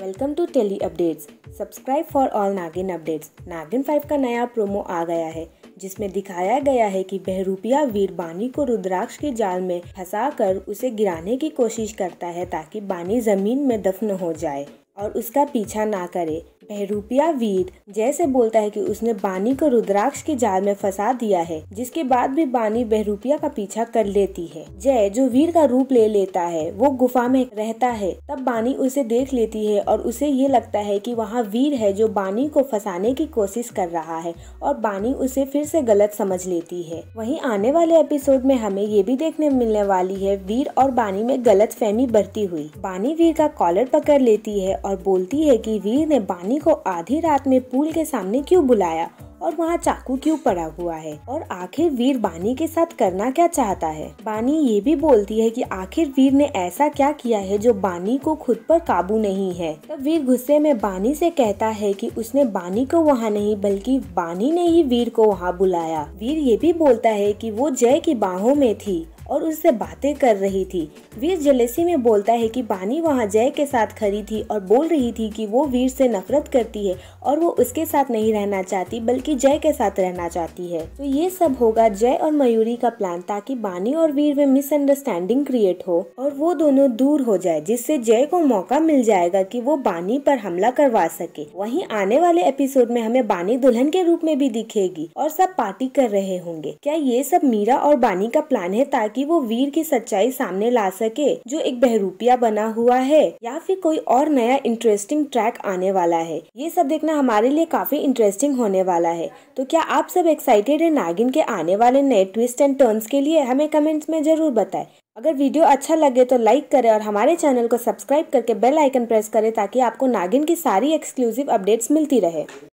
welcome to tele updates subscribe for all Naagin updates Naagin five का नया promo आ गया है जिसमें दिखाया गया है कि बहरूपिया वीर बानी को रुद्राक्ष के जाल में फंसाकर उसे गिराने की कोशिश करता है ताकि बानी जमीन में दफन हो जाए और उसका पीछा ना करे बहरूपिया वीर जैसे बोलता है कि उसने बानी को रुद्राक्ष के जाल में फंसा दिया है जिसके बाद भी बानी बहरूपिया का पीछा कर लेती है जय जो वीर का रूप ले लेता है वो गुफा में रहता है तब बानी उसे देख लेती है और उसे ये लगता है कि वहाँ वीर है जो बानी को फंसाने की कोशिश कर रहा है और बानी उसे फिर से गलत समझ लेती है वही आने वाले एपिसोड में हमें ये भी देखने मिलने वाली है वीर और बानी में गलत फहमी बढ़ती हुई बानी वीर का कॉलर पकड़ लेती है और बोलती है की वीर ने बानी रानी को आधी रात में पूल के सामने क्यों बुलाया और वहाँ चाकू क्यों पड़ा हुआ है और आखिर वीर बानी के साथ करना क्या चाहता है बानी ये भी बोलती है कि आखिर वीर ने ऐसा क्या किया है जो बानी को खुद पर काबू नहीं है तब वीर गुस्से में बानी से कहता है कि उसने बानी को वहाँ नहीं बल्कि बानी ने ही वीर को वहाँ बुलाया वीर ये भी बोलता है कि वो जय की बाहों में थी और उससे बातें कर रही थी वीर जलेसी में बोलता है कि बानी वहाँ जय के साथ खड़ी थी और बोल रही थी कि वो वीर से नफरत करती है और वो उसके साथ नहीं रहना चाहती बल्कि जय के साथ रहना चाहती है तो ये सब होगा जय और मयूरी का प्लान ताकि बानी और वीर में मिसअंडरस्टैंडिंग क्रिएट हो और वो दोनों दूर हो जाए जिससे जय को मौका मिल जाएगा की वो बानी पर हमला करवा सके वही आने वाले एपिसोड में हमें बानी दुल्हन के रूप में भी दिखेगी और सब पार्टी कर रहे होंगे क्या ये सब मीरा और बानी का प्लान है ताकि वो वीर की सच्चाई सामने ला सके जो एक बहरूपिया बना हुआ है या फिर कोई और नया इंटरेस्टिंग ट्रैक आने वाला है ये सब देखना हमारे लिए काफी इंटरेस्टिंग होने वाला है तो क्या आप सब एक्साइटेड है नागिन के आने वाले नए ट्विस्ट एंड टर्न्स के लिए हमें कमेंट्स में जरूर बताए अगर वीडियो अच्छा लगे तो लाइक करें और हमारे चैनल को सब्सक्राइब करके बेल आइकन प्रेस करें ताकि आपको नागिन की सारी एक्सक्लूसिव अपडेट्स मिलती रहे